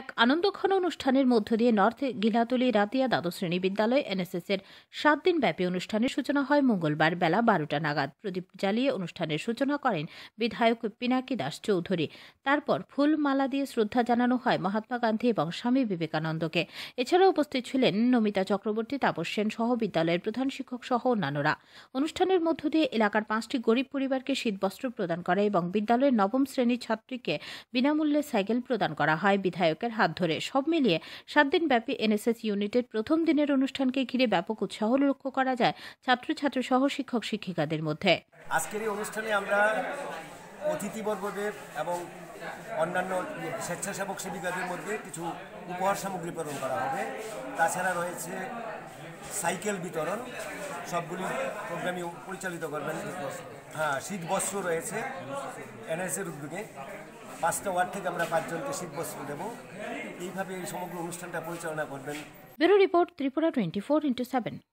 এক আনন্দক্ষণ অনুষ্ঠানের মধ্য দিয়ে নর্থ গিলাতলি রাতিয়া দ্বাদশ শ্রেণী বিদ্যালয় এনএসএস এর সাত দিন ব্যাপী অনুষ্ঠানের সূচনা হয় মঙ্গলবার বেলা বারোটা নাগাদ প্রদীপ জ্বালিয়ে অনুষ্ঠানের সূচনা করেন বিধায়ক পিনাকি দাস চৌধুরী তারপর ফুল মালা দিয়ে শ্রদ্ধা জানানো হয় মহাত্মা গান্ধী এবং স্বামী বিবেকানন্দকে এছাড়া উপস্থিত ছিলেন নমিতা চক্রবর্তী তাপস সেন সহ বিদ্যালয়ের প্রধান শিক্ষক সহ অন্যান্যরা অনুষ্ঠানের মধ্য দিয়ে এলাকার পাঁচটি গরিব পরিবারকে শীতবস্ত্র প্রদান করা এবং বিদ্যালয়ের নবম শ্রেণীর ছাত্রীকে বিনামূল্যে সাইকেল প্রদান করা হয় বিধায়ক শিক্ষকের হাত ধরে সব মিলিয়ে সাত দিনব্যাপী এনএসএস ইউনিটের প্রথম দিনের অনুষ্ঠানকে ঘিরে ব্যাপক উৎসাহ লক্ষ্য করা যায় ছাত্রছাত্র সহ শিক্ষক শিক্ষিকাদের মধ্যে আজকের এই অনুষ্ঠানে আমরা অতিথিবর্গদের এবং অন্যান্য স্বেচ্ছাসেবক সেবিকাদের মধ্যে কিছু উপহার সামগ্রী প্রেরণ করা হবে তাছাড়া রয়েছে সাইকেল বিতরণ সবগুলি প্রোগ্রামই পরিচালিত করবেন হ্যাঁ শীত বস্ত্র রয়েছে এনএসের উদ্যোগে পাঁচটা ওয়ার্ড থেকে আমরা পাঁচজনকে শীতবস্ত্র দেব এইভাবে এই সমগ্র অনুষ্ঠানটা পরিচালনা করবেন bureau report Tripura twenty four into seven